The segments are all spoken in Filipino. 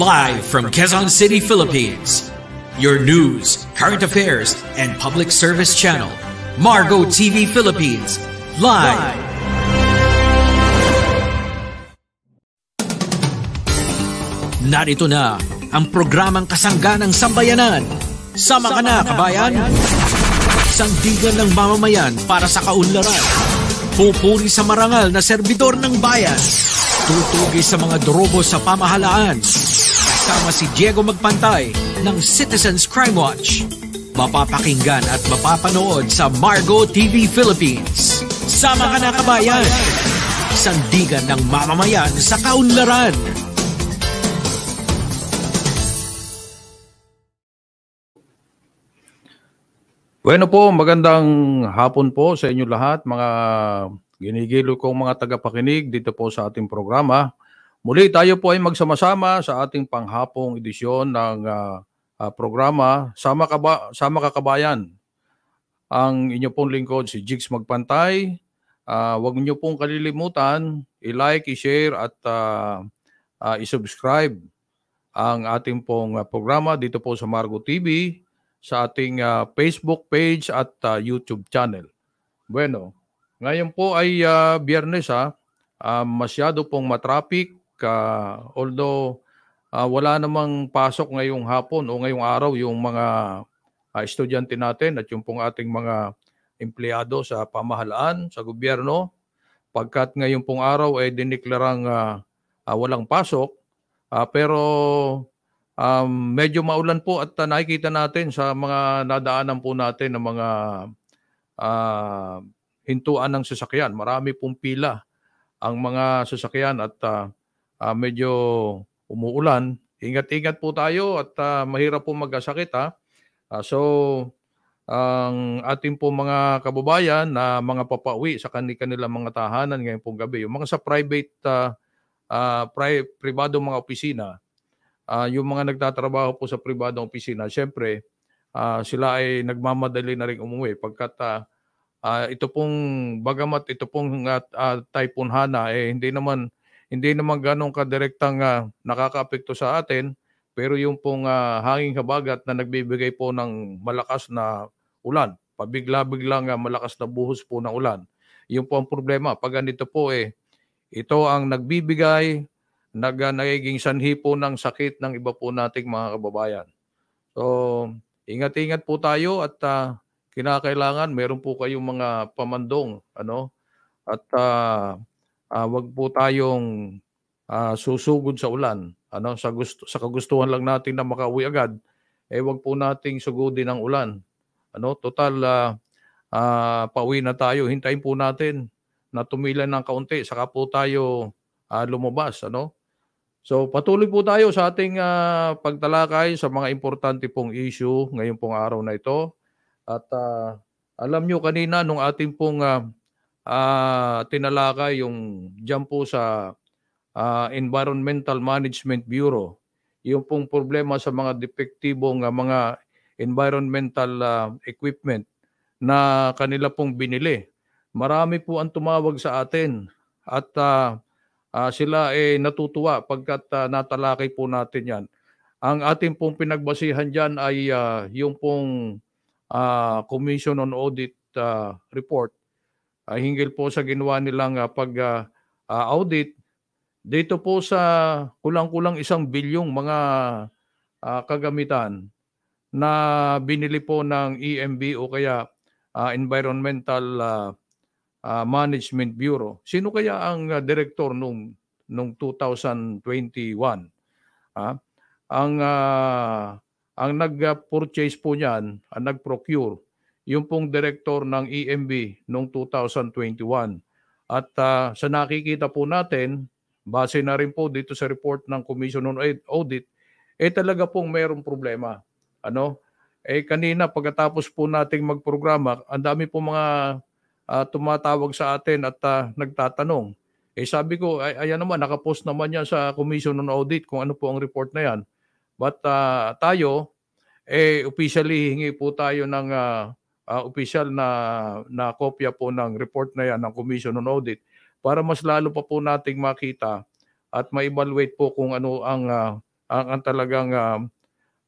Live from Quezon City, Philippines. Your news, current affairs, and public service channel. Margo TV Philippines. Live. Narito na ang programang kasangga ng sambayanan. Sama ka na, kabayan! Sandigan ng mamamayan para sa kaunlaran. Pupuri sa marangal na serbidor ng bayan. Tutugis sa mga drobo sa pamahalaan kasama si Diego Magpantay ng Citizens Crime Watch. Mapapakinggan at mapapanood sa Margo TV Philippines. Sama ka na kabayan! Sandigan ng mamamayan sa kaunlaran! Bueno po, magandang hapon po sa inyo lahat, mga ginigilo kong mga tagapakinig dito po sa ating programa. Muli tayo po ay magsama-sama sa ating panghapong edisyon ng uh, uh, programa Sama ka ba, Sama Kakabayan. Ang inyo pong lingkod si Jigs Magpantay. Uh, huwag niyo pong kalilimutan i-like, i-share at uh, uh, i-subscribe ang ating pong uh, programa dito po sa Margo TV sa ating uh, Facebook page at uh, YouTube channel. Bueno, ngayon po ay uh, biyernes ha, uh, masyado pong matraffic Uh, although uh, wala namang pasok ngayong hapon o ngayong araw yung mga uh, estudyante natin at yung pong ating mga empleyado sa pamahalaan, sa gobyerno, pagkat ngayong pong araw ay eh, diniklarang uh, uh, walang pasok, uh, pero um, medyo maulan po at uh, nakikita natin sa mga nadaanan po natin ng mga uh, hintuan ng sasakyan. Marami pong pila ang mga sasakyan at uh, uh, medyo umuulan, ingat-ingat po tayo at uh, mahirap po magkasakit ha. Uh, so ang ating po mga kababayan na mga papauwi sa kanilang mga tahanan ngayong pong gabi, yung mga sa private uh, uh, pri- pribado mga opisina, uh, yung mga nagtatrabaho po sa pribadong opisina, syempre uh, sila ay nagmamadali na rin umuwi pagkat uh, uh, ito pong bagamat ito pong uh, typhoon Hana eh hindi naman hindi naman ganong kadirektang uh, nakakaapekto sa atin, pero yung pong uh, hanging habagat na nagbibigay po ng malakas na ulan, pabigla-biglang uh, malakas na buhos po ng ulan. Yung po ang problema. Pag ganito po eh, ito ang nagbibigay, nag, uh, nagiging sanhi po ng sakit ng iba po nating mga kababayan. So, ingat-ingat po tayo at uh, kinakailangan meron po kayong mga pamandong ano at uh, uh, wag po tayong uh, susugod sa ulan. Ano, sa gusto sa kagustuhan lang natin na makauwi agad, eh wag po nating sugudin ang ulan. Ano, total uh, uh, pauwi na tayo. Hintayin po natin na tumila ng kaunti saka po tayo uh, lumabas, ano? So patuloy po tayo sa ating uh, pagtalakay sa mga importante pong issue ngayong pong araw na ito. At uh, alam nyo kanina nung ating pong uh, uh, ah, tinalaka yung dyan po sa uh, Environmental Management Bureau, yung pong problema sa mga depektibong uh, mga environmental uh, equipment na kanila pong binili. Marami po ang tumawag sa atin at uh, uh, sila eh natutuwa pagkat uh, natalakay po natin yan. Ang ating pong pinagbasihan dyan ay uh, yung pong uh, Commission on Audit uh, report uh, hinggil po sa ginawa nilang uh, ah, pag-audit, ah, uh, dito po sa kulang-kulang isang bilyong mga uh, kagamitan na binili po ng EMB o kaya uh, Environmental uh, uh, Management Bureau. Sino kaya ang uh, director nung nung 2021? Ah, ang uh, ang nag-purchase po niyan, ang nag-procure yung pong director ng EMB noong 2021. At uh, sa nakikita po natin, base na rin po dito sa report ng Commission on Audit, eh talaga pong mayroong problema. Ano? Eh kanina pagkatapos po nating magprograma, ang dami po mga uh, tumatawag sa atin at uh, nagtatanong. Eh sabi ko, ay, ayan naman, nakapost naman yan sa Commission on Audit kung ano po ang report na yan. But uh, tayo, eh officially hingi po tayo ng uh, uh, ah, official na, na kopya po ng report na yan ng Commission on Audit para mas lalo pa po nating makita at ma-evaluate po kung ano ang, uh, ang, ang talagang uh,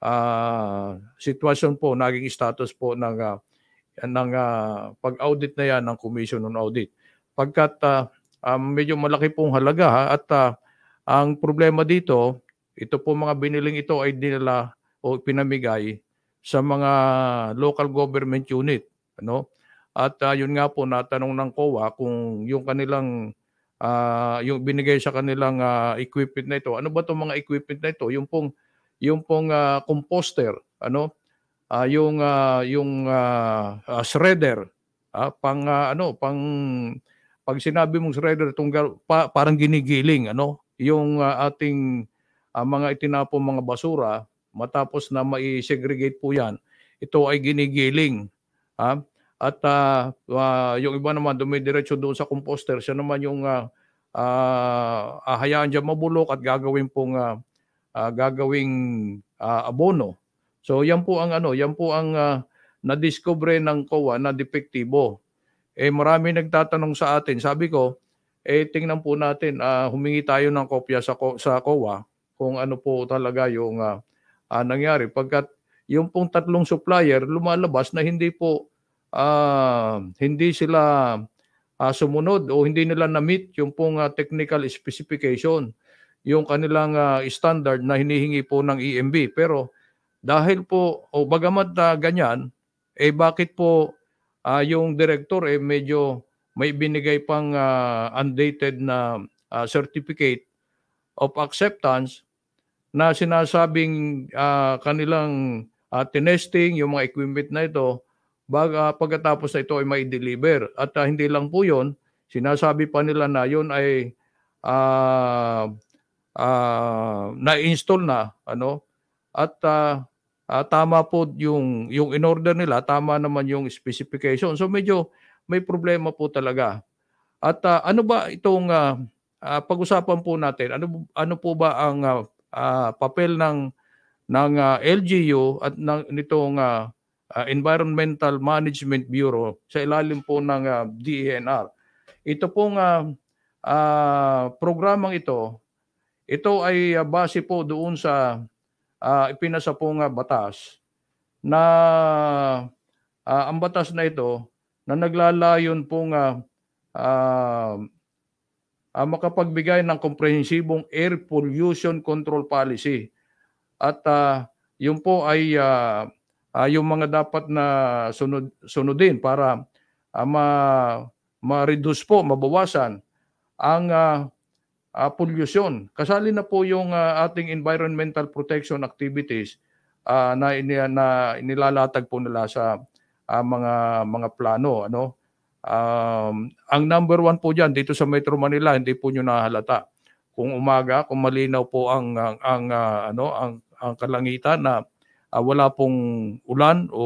uh, sitwasyon po, naging status po ng, uh, ng uh, pag-audit na yan ng Commission on Audit. Pagkat uh, um, medyo malaki pong halaga ha, at uh, ang problema dito, ito po mga biniling ito ay dinala o pinamigay sa mga local government unit ano at uh, yun nga po natanong ng COA kung yung kanilang uh, yung binigay sa kanilang uh, equipment na ito ano ba tong mga equipment na ito yung pong yung pong uh, composter ano uh, yung uh, yung uh, uh, shredder uh, pang uh, ano pang pag sinabi mong shredder tunggal pa, parang ginigiling ano yung uh, ating uh, mga itinapong mga basura matapos na mai-segregate po yan, ito ay ginigiling. Ha? At uh, uh, yung iba naman dumidiretso doon sa composter, siya naman yung uh, uh, ahayaan dyan mabulok at gagawin pong uh, uh, gagawing uh, abono. So yan po ang ano, yan po ang uh, na-discover ng COA na depektibo. Eh marami nagtatanong sa atin, sabi ko, eh tingnan po natin, uh, humingi tayo ng kopya sa, sa COA kung ano po talaga yung uh, uh, nangyari pagkat yung pong tatlong supplier lumalabas na hindi po uh, hindi sila uh, sumunod o hindi nila na-meet yung pong uh, technical specification yung kanilang uh, standard na hinihingi po ng EMB pero dahil po o bagamat uh, ganyan eh bakit po uh, yung director eh medyo may binigay pang uh, undated na uh, certificate of acceptance na sinasabing uh, kanilang uh, tinesting yung mga equipment na ito bag, uh, pagkatapos na ito ay may deliver. At uh, hindi lang po yun, sinasabi pa nila na yun ay uh, uh, na-install na. ano At uh, uh, tama po yung, yung in-order nila, tama naman yung specification. So medyo may problema po talaga. At uh, ano ba itong uh, uh, pag-usapan po natin? Ano ano po ba ang uh, uh, papel ng ng uh, ah, LGU at ng nitong uh, uh, Environmental Management Bureau sa ilalim po ng uh, DENR. Ito pong uh, uh, programang ito, ito ay uh, base po doon sa uh, ipinasa pong uh, batas na uh, ang batas na ito na naglalayon pong uh, uh, uh, makapagbigay ng komprehensibong air pollution control policy. At uh, yun po ay uh, uh, yung mga dapat na sunod, sunodin para uh, ma, ma-reduce po, mabawasan ang uh, uh, pollution. Kasali na po yung uh, ating environmental protection activities uh, na, in, na inilalatag po nila sa uh, mga mga plano ano Um, ang number one po dyan, dito sa Metro Manila, hindi po nyo nahalata. Kung umaga, kung malinaw po ang, ang, ang uh, ano, ang, ang kalangitan na uh, wala pong ulan o,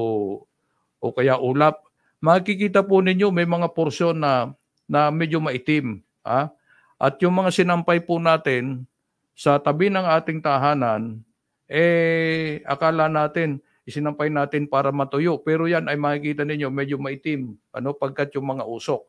o kaya ulap, makikita po ninyo may mga porsyon na, na medyo maitim. Ha? At yung mga sinampay po natin sa tabi ng ating tahanan, eh akala natin isinampay natin para matuyo. Pero yan ay makikita ninyo medyo maitim ano pagkat yung mga usok.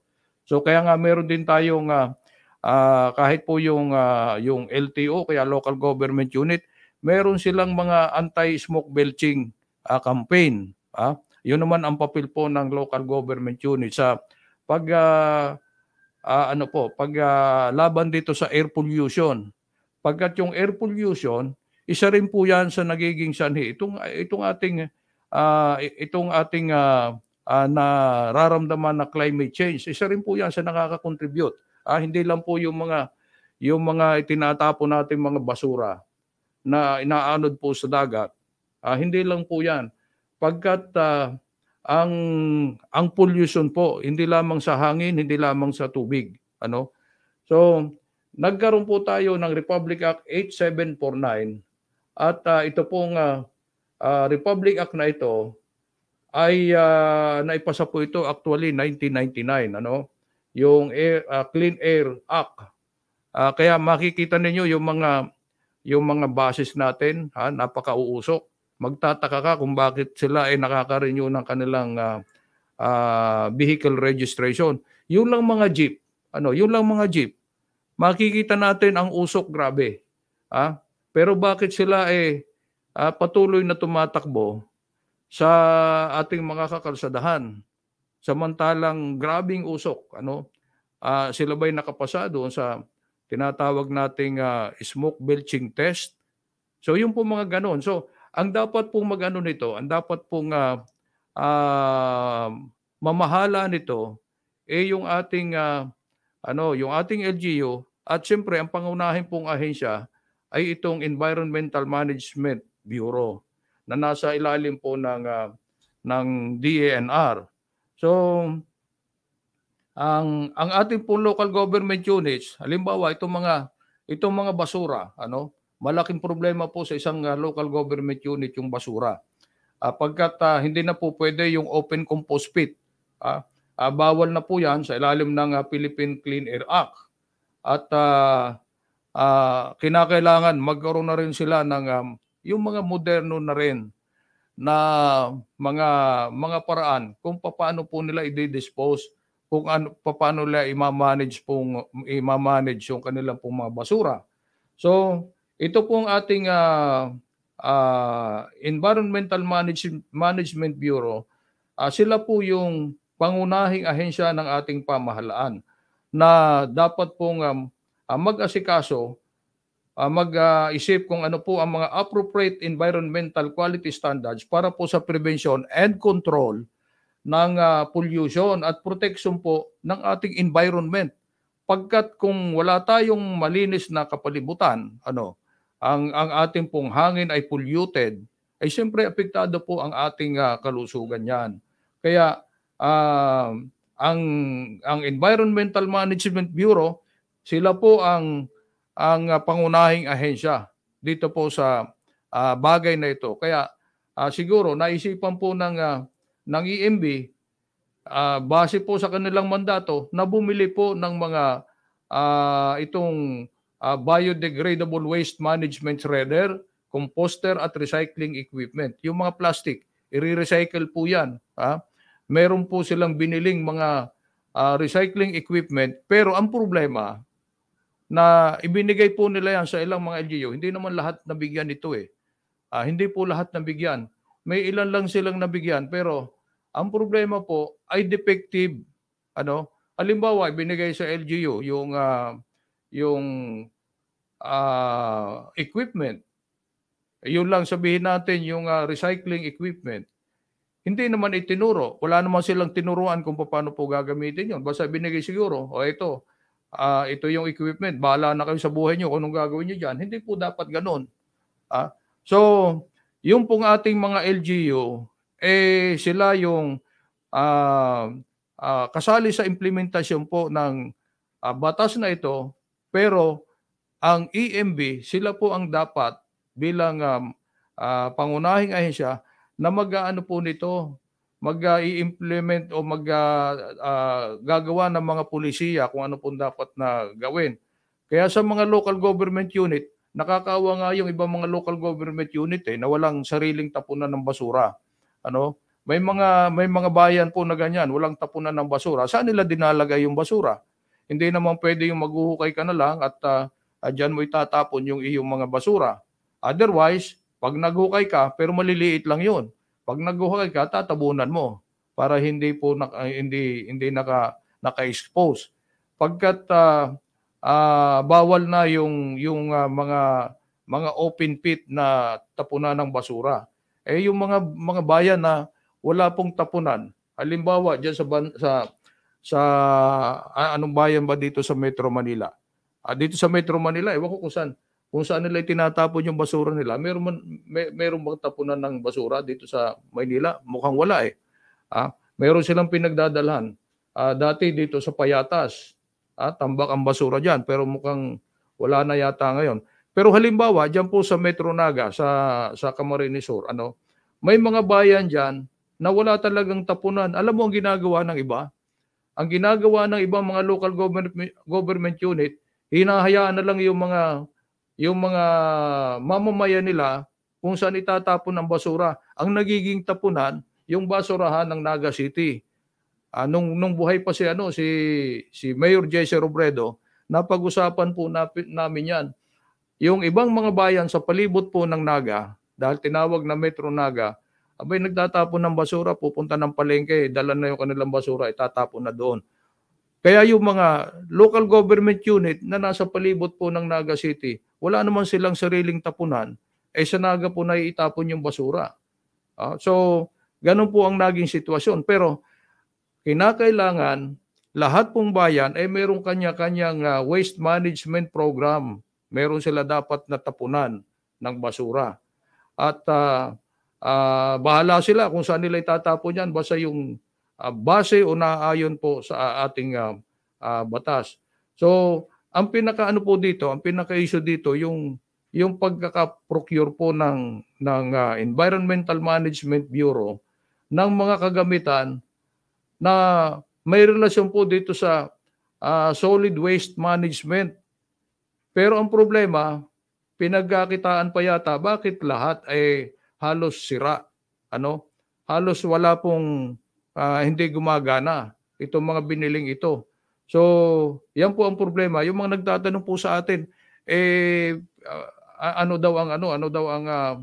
So kaya nga meron din tayong uh, uh, kahit po yung uh, yung LTO kaya local government unit, meron silang mga anti-smoke belching uh, campaign. Ah, uh, yun naman ang papel po ng local government unit sa pag uh, uh, ano po, pag uh, laban dito sa air pollution. Pagkat yung air pollution, isa rin po 'yan sa nagiging sanhi itong itong ating uh, itong ating uh, uh, nararamdaman na climate change. Isa rin po 'yan sa nakaka-contribute. Ah, hindi lang po yung mga yung mga itinatapon natin mga basura na inaanod po sa dagat. Ah, hindi lang po 'yan pagkat uh, ang ang pollution po hindi lamang sa hangin, hindi lamang sa tubig, ano? So, nagkaroon po tayo ng Republic Act 8749 at uh, ito pong uh, uh, Republic Act na ito ay uh, naipasa po ito actually 1999 ano yung Air, uh, Clean Air Act. Uh, kaya makikita ninyo yung mga yung mga bases natin ha napakauusok. Magtataka ka kung bakit sila ay nakaka-renew ng kanilang uh, uh, vehicle registration. Yung lang mga jeep. Ano, yung lang mga jeep. Makikita natin ang usok grabe. Ha? Pero bakit sila eh uh, patuloy na tumatakbo sa ating mga kakalsadahan? Samantalang grabing usok, ano? Uh, sila ba'y nakapasa doon sa tinatawag nating uh, smoke belching test? So yung po mga ganun. So ang dapat pong magano nito, ang dapat pong uh, uh, mamahala nito eh yung ating uh, ano, yung ating LGU at siyempre ang pangunahin pong ahensya ay itong Environmental Management Bureau na nasa ilalim po ng uh, ng DENR. So ang ang ating po local government units, halimbawa itong mga itong mga basura, ano, malaking problema po sa isang uh, local government unit yung basura. Uh, pagkat uh, hindi na po pwede yung open compost pit. Uh, uh, bawal na po yan sa ilalim ng uh, Philippine Clean Air Act. At uh, uh, kinakailangan magkaroon na rin sila ng um, yung mga moderno na rin na mga mga paraan kung paano po nila i-dispose kung ano paano nila i-manage pong i-manage yung kanilang pong mga basura. So, ito pong ating uh, uh, Environmental Manage, Management Bureau, uh, sila po yung pangunahing ahensya ng ating pamahalaan na dapat pong um, uh, mag-asikaso, uh, mag-isip kung ano po ang mga appropriate environmental quality standards para po sa prevention and control ng uh, pollution at protection po ng ating environment. Pagkat kung wala tayong malinis na kapalibutan, ano, ang ang ating pong hangin ay polluted, ay siyempre apektado po ang ating uh, kalusugan niyan. Kaya uh, ang ang Environmental Management Bureau sila po ang ang ah, pangunahing ahensya dito po sa uh, bagay na ito. Kaya uh, siguro naisipan po ng uh, ng EMB uh, base po sa kanilang mandato na bumili po ng mga uh, itong uh, biodegradable waste management shredder, composter at recycling equipment. Yung mga plastic, i-recycle po 'yan, ha? Meron po silang biniling mga uh, recycling equipment pero ang problema na ibinigay po nila yan sa ilang mga LGU. Hindi naman lahat nabigyan ito eh. Uh, hindi po lahat nabigyan. May ilan lang silang nabigyan pero ang problema po ay defective. Ano? Halimbawa, ibinigay sa LGU yung uh, yung uh, equipment. Yun lang sabihin natin yung uh, recycling equipment. Hindi naman itinuro. Wala naman silang tinuruan kung paano po gagamitin yun. Basta binigay siguro, o ito, uh, ito yung equipment, bahala na kayo sa buhay nyo kung anong gagawin nyo dyan. Hindi po dapat ganun. Uh, so, yung pong ating mga LGU, eh sila yung uh, uh, kasali sa implementasyon po ng uh, batas na ito, pero ang EMB, sila po ang dapat bilang um, uh, pangunahing ahensya na mag-aano po nito, mag-implement ah, o mag ah, ah, gagawa ng mga pulisiya kung ano pong dapat na gawin. Kaya sa mga local government unit, nakakaawa nga yung ibang mga local government unit eh, na walang sariling tapunan ng basura. Ano? May mga may mga bayan po na ganyan, walang tapunan ng basura. Saan nila dinalagay yung basura? Hindi naman pwede yung maghuhukay ka na lang at uh, uh, dyan mo itatapon yung iyong mga basura. Otherwise, pag naghukay ka, pero maliliit lang yun. Pag naghuhukay ka, tatabunan mo para hindi po na, hindi hindi naka naka-expose. Pagkat uh, uh, bawal na yung yung uh, mga mga open pit na tapunan ng basura. Eh yung mga mga bayan na wala pong tapunan. Halimbawa diyan sa sa sa uh, anong bayan ba dito sa Metro Manila? Uh, dito sa Metro Manila, ewan ko kung saan kung saan nila tinatapon yung basura nila. Meron, man, may, meron bang tapunan ng basura dito sa Maynila? Mukhang wala eh. Ah, meron silang pinagdadalhan. Ah, dati dito sa Payatas, ah, tambak ang basura dyan, pero mukhang wala na yata ngayon. Pero halimbawa, dyan po sa Metro Naga, sa, sa Camarines Sur, ano, may mga bayan dyan na wala talagang tapunan. Alam mo ang ginagawa ng iba? Ang ginagawa ng ibang mga local government, government unit, hinahayaan na lang yung mga yung mga mamamayan nila kung saan itatapon ang basura. Ang nagiging tapunan, yung basurahan ng Naga City. Uh, nung, buhay pa si, ano, si, si Mayor Jesse Robredo, napag-usapan po namin yan. Yung ibang mga bayan sa palibot po ng Naga, dahil tinawag na Metro Naga, abay nagtatapon ng basura, pupunta ng palengke, dala na yung kanilang basura, itatapon na doon. Kaya yung mga local government unit na nasa palibot po ng Naga City, wala naman silang sariling tapunan, eh sa naga po na iitapon yung basura. Uh, so, ganun po ang naging sitwasyon. Pero, kinakailangan lahat pong bayan ay eh, merong kanya-kanyang uh, waste management program. Meron sila dapat na tapunan ng basura. At uh, uh, bahala sila kung saan nila itatapon yan basta yung uh, base o naayon po sa ating uh, uh, batas. So ang pinaka ano po dito, ang pinaka issue dito yung yung pagkaka-procure po ng ng uh, Environmental Management Bureau ng mga kagamitan na may relasyon po dito sa uh, solid waste management. Pero ang problema, pinagkakitaan pa yata bakit lahat ay eh, halos sira, ano? Halos wala pong uh, hindi gumagana itong mga biniling ito. So, yan po ang problema. Yung mga nagtatanong po sa atin, eh, uh, ano daw ang ano, ano daw ang uh,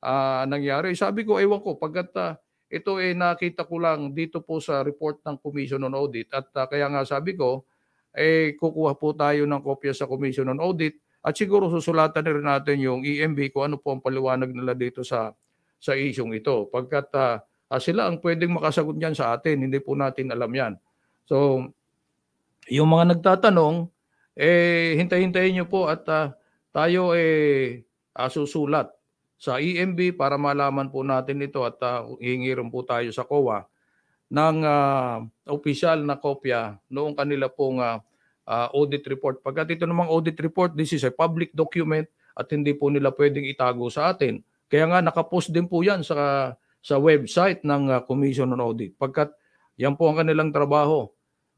uh, nangyari. Sabi ko, ewan ko, pagkat uh, ito eh nakita ko lang dito po sa report ng Commission on Audit at uh, kaya nga sabi ko, eh kukuha po tayo ng kopya sa Commission on Audit at siguro susulatan na rin natin yung EMB kung ano po ang paliwanag nila dito sa sa isyong ito. Pagkat uh, sila ang pwedeng makasagot niyan sa atin, hindi po natin alam yan. So, yung mga nagtatanong, eh, hintay-hintayin nyo po at uh, tayo eh, uh, susulat sa EMB para malaman po natin ito at uh, ah, hihingirin po tayo sa COA ng uh, official na kopya noong kanila pong uh, uh, audit report. Pagkat ito namang audit report, this is a public document at hindi po nila pwedeng itago sa atin. Kaya nga nakapost din po yan sa, sa website ng uh, Commission on Audit. Pagkat yan po ang kanilang trabaho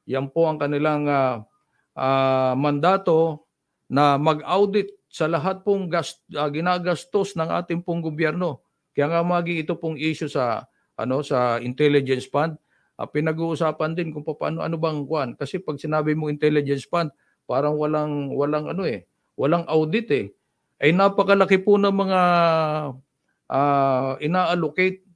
yan po ang kanilang uh, uh, mandato na mag-audit sa lahat pong gast, uh, ah, ginagastos ng ating pong gobyerno. Kaya nga magi ito pong issue sa ano sa intelligence fund uh, pinag-uusapan din kung paano ano bang kwan kasi pag sinabi mo intelligence fund parang walang walang ano eh walang audit eh ay napakalaki po ng mga uh, ina-allocate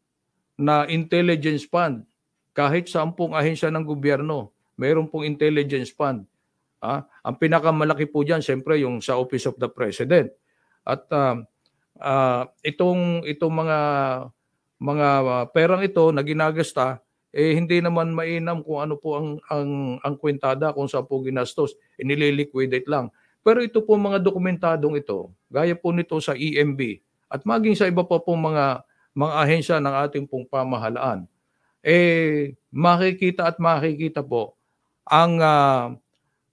na intelligence fund kahit sa ampung ahensya ng gobyerno mayroon pong intelligence fund. Ah, ang pinakamalaki po diyan siyempre yung sa Office of the President. At uh, uh, itong itong mga mga ah, perang ito na ginagasta eh hindi naman mainam kung ano po ang ang ang kwintada kung saan po ginastos, inililiquidate lang. Pero ito po mga dokumentadong ito, gaya po nito sa EMB at maging sa iba pa po pong mga mga ahensya ng ating pong pamahalaan, eh makikita at makikita po ang uh,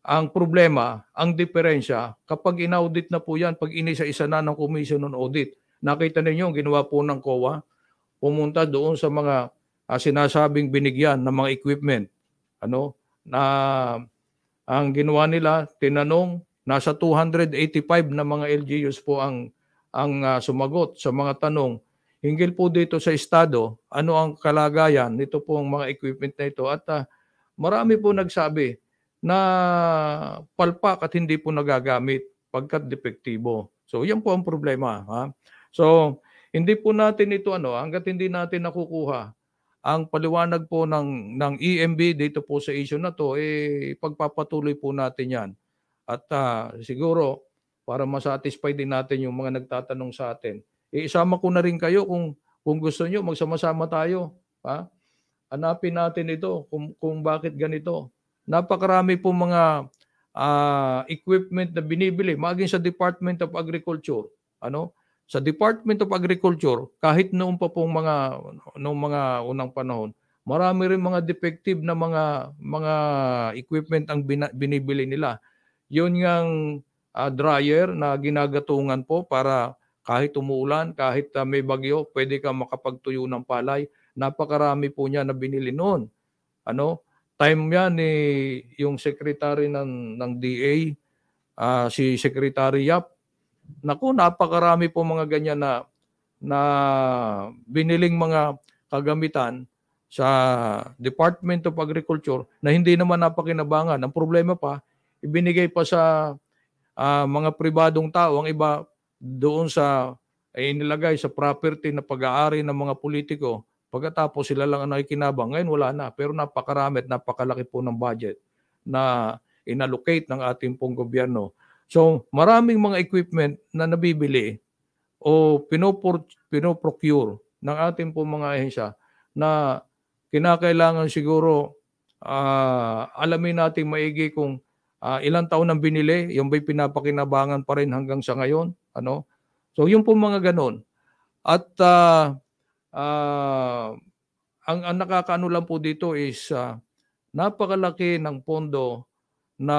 ang problema, ang diferensya, kapag inaudit na po yan, pag inisa-isa na ng commission on audit, nakita ninyo, ang ginawa po ng COA, pumunta doon sa mga uh, sinasabing binigyan ng mga equipment. Ano? Na ang ginawa nila, tinanong, nasa 285 na mga LGUs po ang ang uh, sumagot sa mga tanong hinggil po dito sa estado, ano ang kalagayan nito pong mga equipment na ito at uh, marami po nagsabi na palpak at hindi po nagagamit pagkat depektibo. So yan po ang problema. Ha? So hindi po natin ito ano hanggat hindi natin nakukuha ang paliwanag po ng ng EMB dito po sa issue na to eh pagpapatuloy po natin 'yan. At uh, siguro para masatisfy din natin yung mga nagtatanong sa atin. Eh, isama ko na rin kayo kung kung gusto niyo magsama-sama tayo, ha? Hanapin natin ito kung, kung bakit ganito. Napakarami po mga uh, equipment na binibili, maging sa Department of Agriculture. Ano? Sa Department of Agriculture, kahit noon pa pong mga noong mga unang panahon, marami rin mga defective na mga mga equipment ang bina, binibili nila. Yun yung uh, ah, dryer na ginagatungan po para kahit umuulan, kahit uh, may bagyo, pwede ka makapagtuyo ng palay. Napakarami po niya na binili noon. Ano? Time yan ni eh, yung secretary ng ng DA uh, ah, si Secretary Yap. Naku, napakarami po mga ganyan na na biniling mga kagamitan sa Department of Agriculture na hindi naman napakinabangan. Ang problema pa, ibinigay pa sa uh, mga pribadong tao ang iba doon sa eh, inilagay sa property na pag-aari ng mga politiko Pagkatapos sila lang ang nakikinabang, ngayon wala na. Pero napakarami at napakalaki po ng budget na inallocate ng ating pong gobyerno. So maraming mga equipment na nabibili o pinopor, pinoprocure ng ating pong mga ahensya na kinakailangan siguro uh, alamin natin maigi kung uh, ilang taon nang binili, yung may pinapakinabangan pa rin hanggang sa ngayon. Ano? So yung po mga ganun. At uh, uh, ang, ang nakakaano lang po dito is uh, napakalaki ng pondo na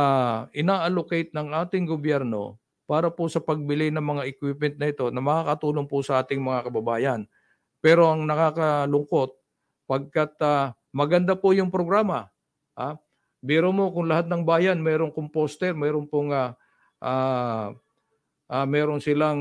inaallocate ng ating gobyerno para po sa pagbili ng mga equipment na ito na makakatulong po sa ating mga kababayan. Pero ang nakakalungkot, pagkat uh, maganda po yung programa. Ha? Biro mo kung lahat ng bayan, mayroong composter, mayroong pong uh, uh, uh, meron silang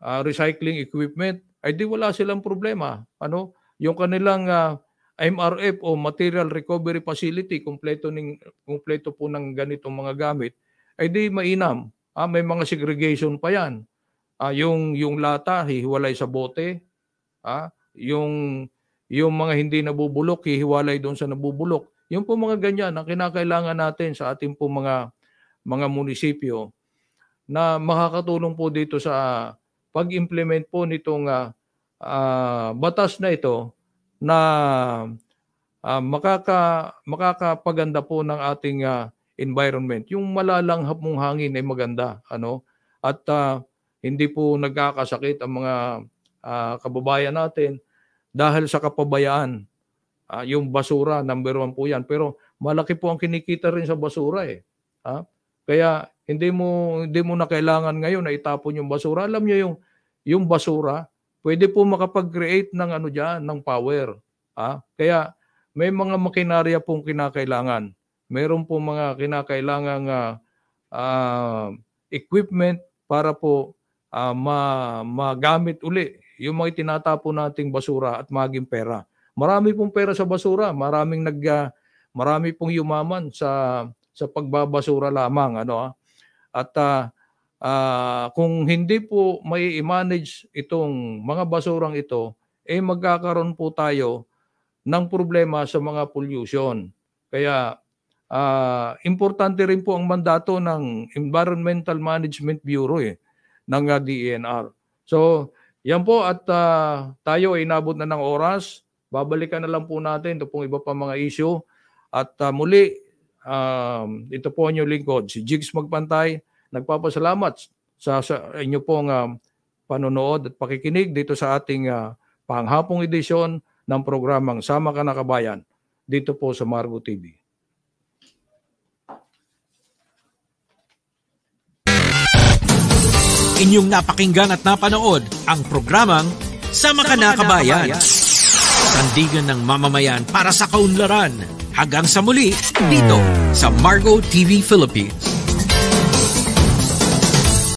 uh, recycling equipment, ay di wala silang problema. Ano? Yung kanilang uh, ah, MRF o Material Recovery Facility, kumpleto, ning, kumpleto po ng ganitong mga gamit, ay di mainam. Ah, may mga segregation pa yan. Ah, yung, yung lata, hihiwalay sa bote. Ah, yung, yung mga hindi nabubulok, hihiwalay doon sa nabubulok. Yung po mga ganyan ang kinakailangan natin sa ating po mga mga munisipyo na makakatulong po dito sa pag-implement po nitong uh, uh, batas na ito na uh, makaka makakapaganda po ng ating uh, environment. Yung malalanghap mong hangin ay maganda, ano? At uh, hindi po nagkakasakit ang mga uh, kababayan natin dahil sa kapabayaan. Uh, yung basura, number one po yan. Pero malaki po ang kinikita rin sa basura eh. Ha? Kaya hindi mo hindi mo na kailangan ngayon na itapon yung basura. Alam niyo yung yung basura, pwede po makapag-create ng ano diyan, ng power. Ah, kaya may mga makinarya pong kinakailangan. Meron po mga kinakailangang uh, uh, equipment para po uh, ma- magamit uli yung mga tinatapo nating basura at maging pera. Marami pong pera sa basura, maraming nag uh, marami pong yumaman sa sa pagbabasura lamang ano ah. at uh, uh, kung hindi po may manage itong mga basurang ito eh magkakaroon po tayo ng problema sa mga pollution kaya uh, importante rin po ang mandato ng Environmental Management Bureau eh, ng DENR so yan po at uh, tayo ay inabot na ng oras babalikan na lang po natin ito pong iba pa mga issue at uh, muli Um, ito po ang inyong lingkod, si Jigs Magpantay. Nagpapasalamat sa, sa inyo pong uh, panonood at pakikinig dito sa ating uh, panghapong edisyon ng programang Sama Ka na Kabayan dito po sa Margo TV. Inyong napakinggan at napanood ang programang Sama Ka na Kabayan. Sandigan ng mamamayan para sa kaunlaran Hanggang sa muli, dito sa Margo TV Philippines.